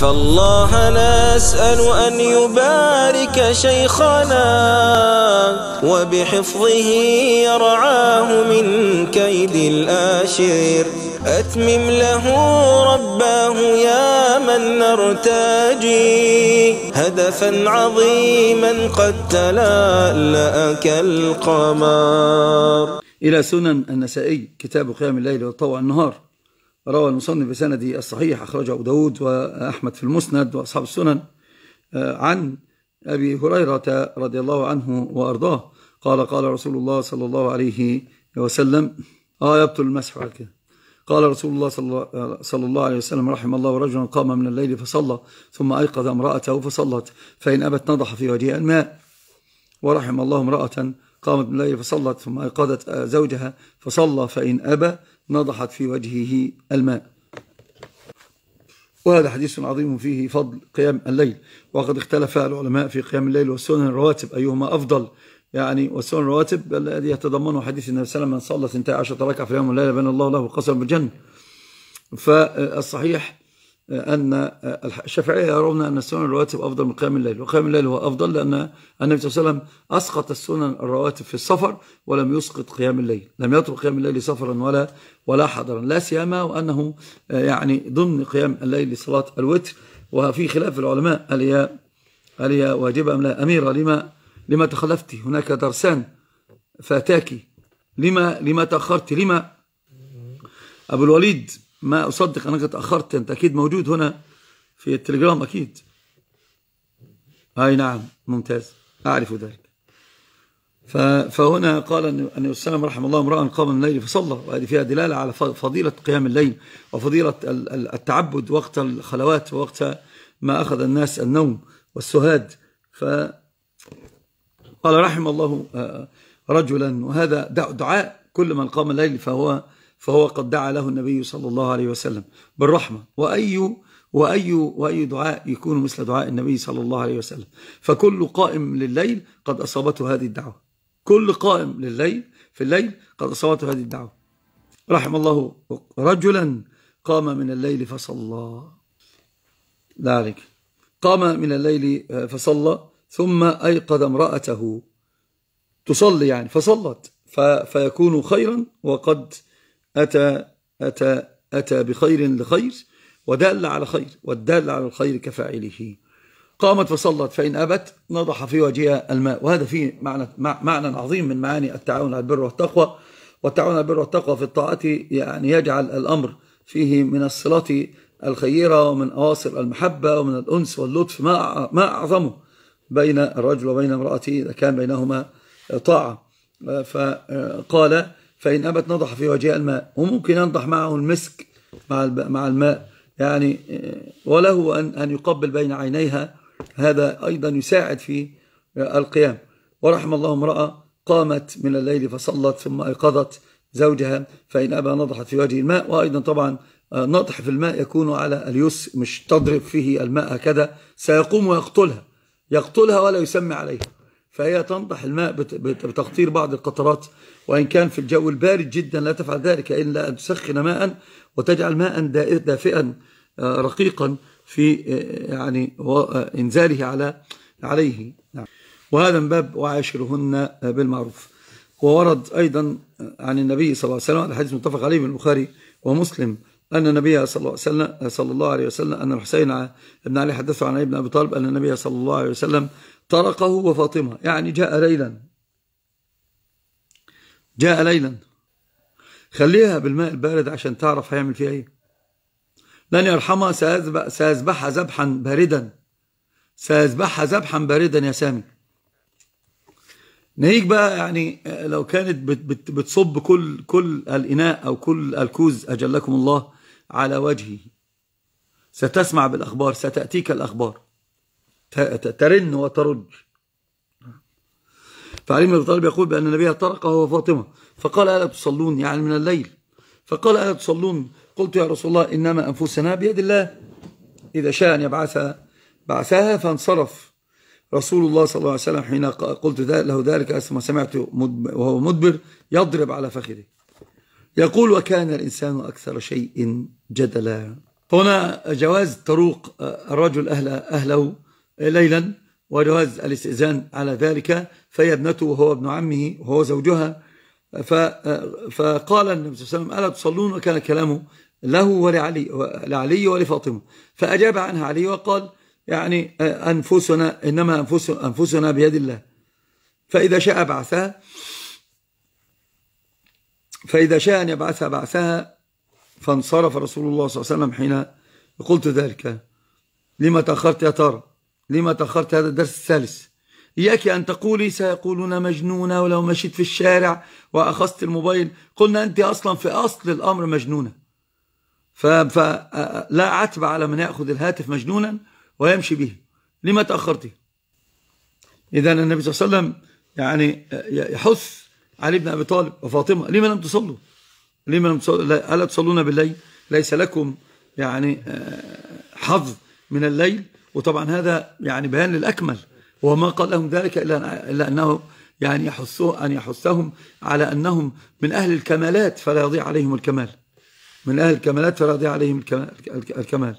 فالله نسأل أن يبارك شيخنا وبحفظه يرعاه من كيد الآشر أتمم له رباه يا من نرتجي هدفا عظيما قد تلألأ كالقمر إلى سنن النسائي كتاب قيام الليل وطوع النهار روى المصنف بسندي الصحيح أخرجه أبو داود وأحمد في المسند وأصحاب السنن آه، عن أبي هريرة رضي الله عنه وأرضاه قال قال رسول الله صلى الله عليه وسلم آه يبطل المسح على كده قال رسول الله صلى الله آه، عليه وسلم رحم الله رجلا قام من الليل فصلى ثم أيقظ امرأته فصلت فإن أبت نضح في وجهها الماء ورحم الله امرأة قامت من الليل فصلت ثم أيقظت آه، زوجها فصلى فإن أبى نضحت في وجهه الماء وهذا حديث عظيم فيه فضل قيام الليل وقد اختلف العلماء في قيام الليل والسنن الرواتب أيهما أفضل يعني والسنن الرواتب الذي يتضمنه حديث النبي صلى الله عليه وسلم من صلى 12 ركعة في اليوم والليلة بين الله له قصر بالجنة فالصحيح أن الشافعية يرون أن السنن الرواتب أفضل من قيام الليل وقيام الليل هو أفضل لأن النبي صلى الله عليه وسلم أسقط السنن الرواتب في السفر ولم يسقط قيام الليل لم يترك قيام الليل سفرا ولا ولا حضرا لا سيما وأنه يعني ضمن قيام الليل لصلاة الوتر وفي خلاف العلماء هل هي هل هي واجبة أم لا أميرة لما لما تخلفت هناك درسان فاتاكي لما لما تأخرت لما أبو الوليد ما أصدق أنك تأخرت أنت أكيد موجود هنا في التليجرام أكيد أي نعم ممتاز أعرف ذلك فهنا قال أن ان الله رحم الله امرأ قام الليل فصلى وهذه فيها دلالة على فضيلة قيام الليل وفضيلة التعبد وقت الخلوات ووقت ما أخذ الناس النوم والسهاد فقال رحم الله آه، رجلا وهذا دعاء كل من قام الليل فهو فهو قد دعا له النبي صلى الله عليه وسلم بالرحمة وأي وأي وأي دعاء يكون مثل دعاء النبي صلى الله عليه وسلم فكل قائم لليل قد أصابته هذه الدعوة كل قائم لليل في الليل قد أصابته هذه الدعوة رحم الله رجلا قام من الليل فصلى ذلك قام من الليل آه، فصلى ثم أيقظ امرأته تصلي يعني فصلت فيكون خيرا وقد أتى أتى أتى بخير لخير ودل على خير والدل على الخير كفاعله قامت فصلت فإن أبت نضح في وجهها الماء وهذا فيه معنى, معنى عظيم من معاني التعاون على البر والتقوى والتعاون على البر والتقوى في الطاعة يعني يجعل الأمر فيه من الصلاة الخيرة ومن أواصر المحبة ومن الأنس واللطف ما ما أعظمه بين الرجل وبين امرأته إذا كان بينهما طاعة فقال فإن أبت نضح في وجه الماء وممكن ينضح معه المسك مع مع الماء يعني آه، وله أن أن يقبل بين عينيها هذا أيضا يساعد في آه، القيام ورحم الله امرأة قامت من الليل فصلت ثم أيقظت زوجها فإن أبى نضحت في وجه الماء وأيضا طبعا آه، نضح في الماء يكون على اليس مش تضرب فيه الماء هكذا سيقوم ويقتلها يقتلها ولا يسمي عليها فهي تنضح الماء بتقطير بعض القطرات وإن كان في الجو البارد جدا لا تفعل ذلك إلا أن تسخن ماء وتجعل ماء دافئا آه، رقيقا في آه، يعني آه، إنزاله على عليه نعم. وهذا من باب وعاشرهن بالمعروف وورد أيضا عن النبي صلى الله عليه وسلم الحديث متفق عليه من البخاري ومسلم أن النبي صلى الله عليه وسلم صلى الله عليه وسلم أن الحسين بن علي حدثه عن ابن أبي طالب أن النبي صلى الله عليه وسلم طرقه وفاطمة يعني جاء ليلا جاء ليلا خليها بالماء البارد عشان تعرف هيعمل فيها ايه لن يرحمها سيذبحها ذبحا باردا سيذبحها ذبحا باردا يا سامي ناهيك بقى يعني آه، لو كانت بتصب كل كل الإناء أو كل الكوز أجلكم الله على وجهه ستسمع بالأخبار ستأتيك الأخبار ترن وترد فعلي بن أبي طالب يقول بأن النبي هو فاطمة فقال ألا تصلون يعني من الليل فقال ألا تصلون قلت يا رسول الله إنما أنفسنا بيد الله إذا شاء أن يبعثها بعثها فانصرف رسول الله صلى الله عليه وسلم حين قلت له ذلك ثم سمعت وهو مدبر يضرب على فخذه يقول وكان الإنسان أكثر شيء جدلا هنا جواز تروق آه، الرجل أهل أهله ليلا وجواز الاستئذان على ذلك فهي ابنته وهو ابن عمه وهو زوجها فقال النبي صلى الله عليه وسلم ألا تصلون وكان كلامه له ولعلي, لعلي ولفاطمة فأجاب عنها علي وقال يعني أنفسنا إنما أنفسنا, أنفسنا بيد الله فإذا شاء بعثها فإذا شاء أن يبعثها بعثها فانصرف رسول الله صلى الله عليه وسلم حين قلت ذلك لما تأخرت يا ترى لما تأخرت هذا الدرس الثالث إياك أن تقولي سيقولون مجنونة ولو مشيت في الشارع وأخذت الموبايل قلنا أنت أصلا في أصل الأمر مجنونة فلا عتب على من يأخذ الهاتف مجنونا ويمشي به لما تأخرتي إذا النبي صلى الله عليه وسلم يعني يحث علي بن أبي طالب وفاطمة لما لم تصلوا لما لم تصلوا ألا تصلون بالليل ليس لكم يعني آه، حظ من الليل وطبعا هذا يعني بيان للأكمل وما قال لهم ذلك إلا, إلا أنه يعني يحثه أن يحثهم على أنهم من أهل الكمالات فلا يضيع عليهم الكمال من أهل الكمالات فلا يضيع عليهم الكمال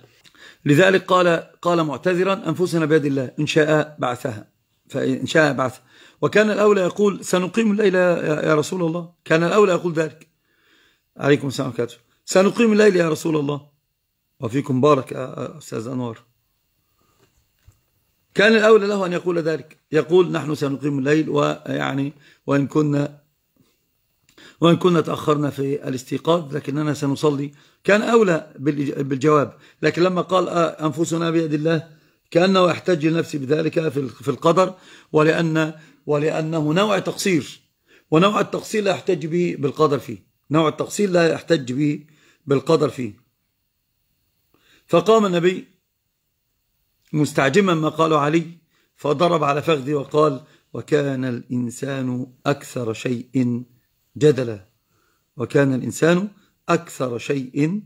لذلك قال قال معتذرا أنفسنا بيد الله إن شاء بعثها فإن شاء بعثها وكان الأولى يقول سنقيم الليلة يا رسول الله كان الأولى يقول ذلك عليكم السلام عليكم سنقيم الليل يا رسول الله وفيكم بارك أستاذ أنوار كان الأولى له أن يقول ذلك يقول نحن سنقيم الليل ويعني وإن كنا وإن كنا تأخرنا في الاستيقاظ لكننا سنصلي كان أولى بالجواب لكن لما قال آه، أنفسنا بيد الله كأنه يحتج لنفسه بذلك في القدر ولأن ولأنه نوع تقصير ونوع التقصير لا يحتج به بالقدر فيه نوع التقصير لا يحتج به بالقدر فيه فقام النبي مستعجما ما قاله علي فضرب على فخذي وقال وكان الإنسان أكثر شيء جدلا وكان الإنسان أكثر شيء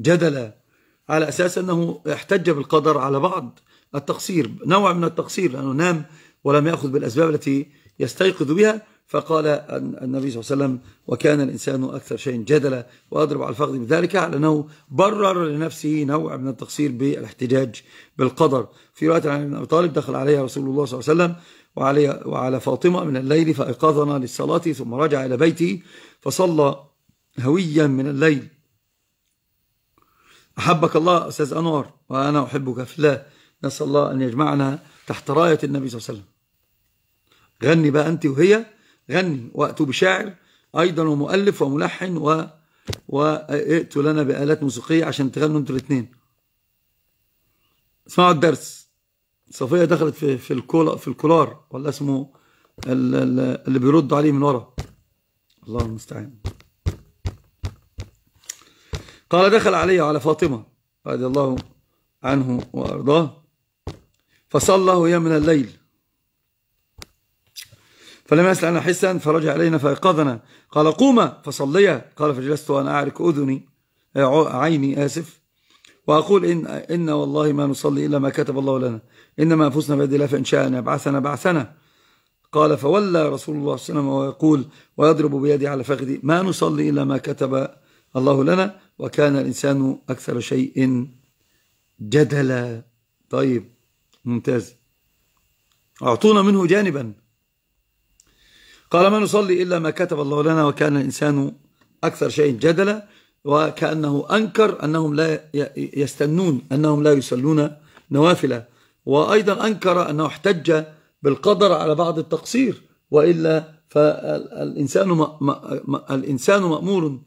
جدلا على أساس أنه احتج بالقدر على بعض التقصير نوع من التقصير لأنه نام ولم يأخذ بالأسباب التي يستيقظ بها فقال النبي صلى الله عليه وسلم وكان الإنسان أكثر شيء جدلا وأضرب على الفخذ بذلك على أنه برر لنفسه نوع من التقصير بالاحتجاج بالقدر في رواية عن ابن أبي طالب دخل عليها رسول الله صلى الله عليه وسلم وعلي وعلى فاطمة من الليل فأيقظنا للصلاة ثم رجع إلى بيته فصلى هويا من الليل أحبك الله أستاذ أنور وأنا أحبك في الله نسأل الله أن يجمعنا تحت راية النبي صلى الله عليه وسلم غني بقى أنت وهي غني وأتوا بشاعر أيضا ومؤلف وملحن و وائتوا لنا بآلات موسيقية عشان تغنوا انتوا الاثنين اسمعوا الدرس صفية دخلت في في الكولا في الكولار ولا اسمه اللي بيرد عليه من ورا الله المستعان قال دخل علي على فاطمة رضي الله عنه وأرضاه فصلى وهي من الليل فلم يسألنا حسا فرجع إلينا فأيقظنا قال قوما فصليا قال فجلست وأنا أعرك أذني عيني آسف وأقول إن, إن والله ما نصلي إلا ما كتب الله لنا إنما أنفسنا بيد الله فإن شاء أن يبعثنا بعثنا قال فولى رسول الله صلى الله عليه وسلم ويقول ويضرب بيدي على فخذي ما نصلي إلا ما كتب الله لنا وكان الإنسان أكثر شيء جدلا طيب ممتاز أعطونا منه جانبا قال ما نصلي إلا ما كتب الله لنا وكان الإنسان أكثر شيء جدلا وكأنه أنكر أنهم لا يستنون أنهم لا يصلون نوافلة وأيضا أنكر أنه احتج بالقدر على بعض التقصير وإلا فالإنسان الإنسان مأمور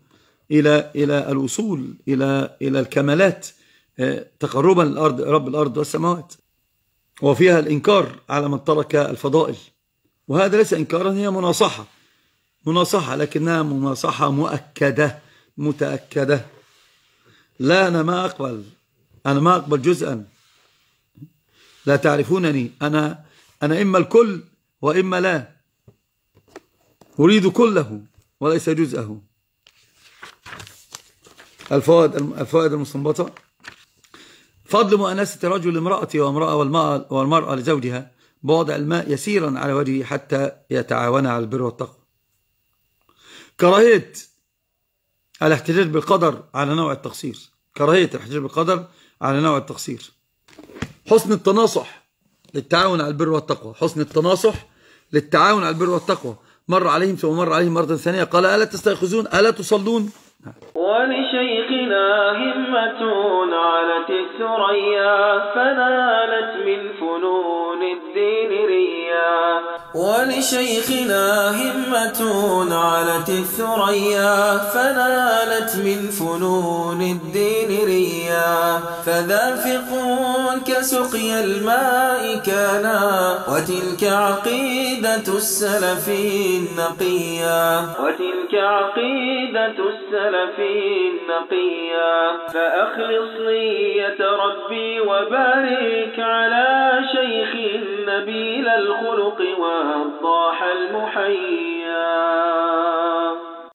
إلى إلى الوصول إلى إلى الكمالات آه، تقربا للأرض رب الأرض والسماوات وفيها الإنكار على من ترك الفضائل وهذا ليس إنكارا هي مناصحة مناصحة لكنها مناصحة مؤكدة متأكدة لا أنا ما أقبل أنا ما أقبل جزءا لا تعرفونني أنا أنا إما الكل وإما لا أريد كله وليس جزءه الفوائد الفوائد المستنبطة فضل مؤانسة الرجل لامرأته وامرأة والمرأة لزوجها بوضع الماء يسيرا على وجهه حتى يتعاون على البر والتقوى كراهية الاحتجاج بالقدر على نوع التقصير كراهية الاحتجاج بالقدر على نوع التقصير حسن التناصح للتعاون على البر والتقوى حسن التناصح للتعاون على البر والتقوى مر عليهم ثم مر عليهم مرة ثانية قال ألا تستيقظون ألا تصلون ولشيخنا همة علت الثريا فنالت من فنون الدين ريا ولشيخنا همة علت الثريا فنالت من فنون الدين ريا فذافقون كسقي الماء كانا وتلك عقيدة السلف النقيا وتلك عقيدة السلف النقيا فأخلص نية ربي وبارك على شيخ نبيل الخلق والضاح المحيا